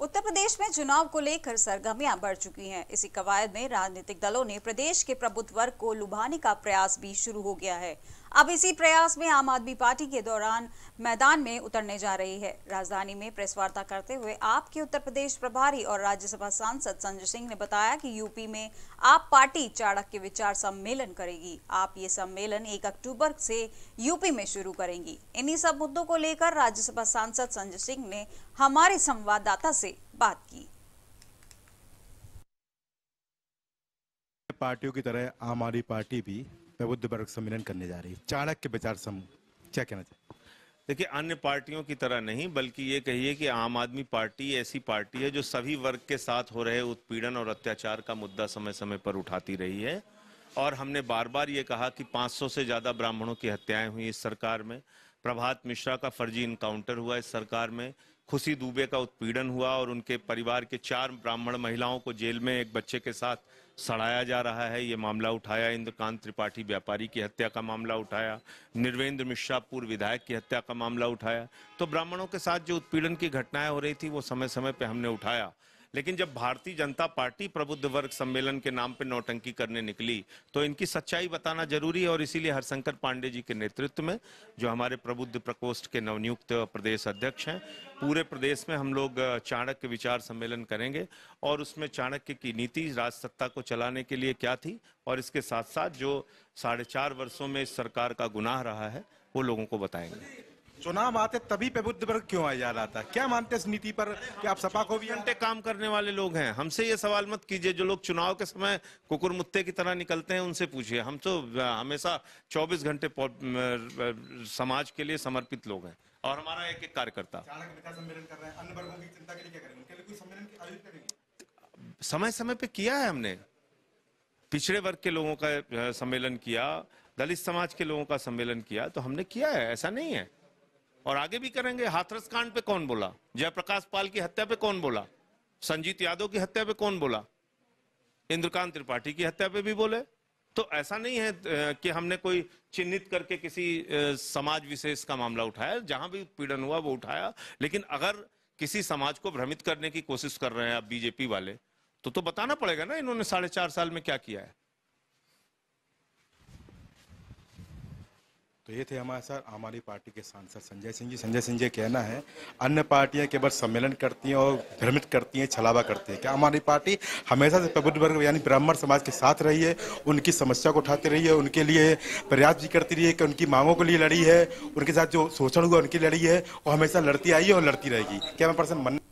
उत्तर प्रदेश में चुनाव को लेकर सरगर्मियां बढ़ चुकी हैं इसी कवायद में राजनीतिक दलों ने प्रदेश के प्रबुद्ध वर्ग को लुभाने का प्रयास भी शुरू हो गया है अब इसी प्रयास में आम आदमी पार्टी के दौरान मैदान में उतरने जा रही है राजधानी में प्रेस वार्ता करते हुए आपके उत्तर प्रदेश प्रभारी और राज्यसभा सांसद संजय सिंह ने बताया कि यूपी में आप पार्टी के विचार सम्मेलन करेगी आप ये सम्मेलन एक अक्टूबर से यूपी में शुरू करेंगी इन्हीं सब मुद्दों को लेकर राज्यसभा सांसद संजय सिंह ने हमारे संवाददाता से बात की पार्टियों की तरह आम आदमी पार्टी भी मैं बुद्ध वर्ग सम्मेलन करने जा रही है चाणक्य विचार समूह क्या कहना चाहिए देखिए अन्य पार्टियों की तरह नहीं बल्कि ये कहिए कि आम आदमी पार्टी ऐसी पार्टी है जो सभी वर्ग के साथ हो रहे उत्पीड़न और अत्याचार का मुद्दा समय समय पर उठाती रही है और हमने बार बार ये कहा कि 500 से ज़्यादा ब्राह्मणों की हत्याएं हुई इस सरकार में प्रभात मिश्रा का फर्जी इनकाउंटर हुआ इस सरकार में खुशी दुबे का उत्पीड़न हुआ और उनके परिवार के चार ब्राह्मण महिलाओं को जेल में एक बच्चे के साथ सड़ाया जा रहा है ये मामला उठाया इंद्रकांत त्रिपाठी व्यापारी की हत्या का मामला उठाया निर्वेंद्र मिश्रा पूर्व विधायक की हत्या का मामला उठाया तो ब्राह्मणों के साथ जो उत्पीड़न की घटनाएं हो रही थी वो समय समय पर हमने उठाया लेकिन जब भारतीय जनता पार्टी प्रबुद्ध वर्ग सम्मेलन के नाम पर नौटंकी करने निकली तो इनकी सच्चाई बताना जरूरी है और इसीलिए हरशंकर पांडे जी के नेतृत्व में जो हमारे प्रबुद्ध प्रकोष्ठ के नवनियुक्त प्रदेश अध्यक्ष हैं पूरे प्रदेश में हम लोग चाणक्य विचार सम्मेलन करेंगे और उसमें चाणक्य की नीति राजसत्ता को चलाने के लिए क्या थी और इसके साथ साथ जो साढ़े चार वर्षों में इस सरकार का गुनाह रहा है वो लोगों को बताएंगे चुनाव आते तभी प्रबुद्ध वर्ग क्यों आ जा रहा था क्या मानते इस नीति पर कि आप सपा को भी घंटे काम करने वाले लोग हैं हमसे ये सवाल मत कीजिए जो लोग चुनाव के समय कुकुरमुत्ते की तरह निकलते हैं उनसे पूछिए हम तो हमेशा 24 घंटे समाज के लिए समर्पित लोग हैं और हमारा एक एक कार्यकर्ता समय समय पर किया है हमने पिछड़े वर्ग के लोगों का सम्मेलन किया दलित समाज के लोगों का सम्मेलन किया तो हमने किया है ऐसा नहीं है और आगे भी करेंगे हाथरस कांड पे कौन बोला जयप्रकाश पाल की हत्या पे कौन बोला संजीत यादव की हत्या पे कौन बोला इंद्रकांत त्रिपाठी की हत्या पे भी बोले तो ऐसा नहीं है कि हमने कोई चिन्हित करके किसी समाज विशेष का मामला उठाया जहां भी पीड़न हुआ वो उठाया लेकिन अगर किसी समाज को भ्रमित करने की कोशिश कर रहे हैं आप बीजेपी वाले तो तो बताना पड़ेगा ना इन्होंने साढ़े चार साल में क्या किया है तो ये थे हमारे साथ हमारी पार्टी के सांसद संजय सिंह जी संजय सिंह जी कहना है अन्य पार्टियां केवल सम्मेलन करती हैं और भ्रमित करती हैं छलावा करती हैं क्या हमारी पार्टी हमेशा से प्रबुद्ध वर्ग यानी ब्राह्मण समाज के साथ रही है उनकी समस्या को उठाती रही है उनके लिए प्रयास भी करती रही है कि उनकी मांगों के लिए लड़ी है उनके साथ जो शोषण हुआ उनकी लड़ी है और हमेशा लड़ती आई है और लड़ती रहेगी क्या मैं पर्सन मन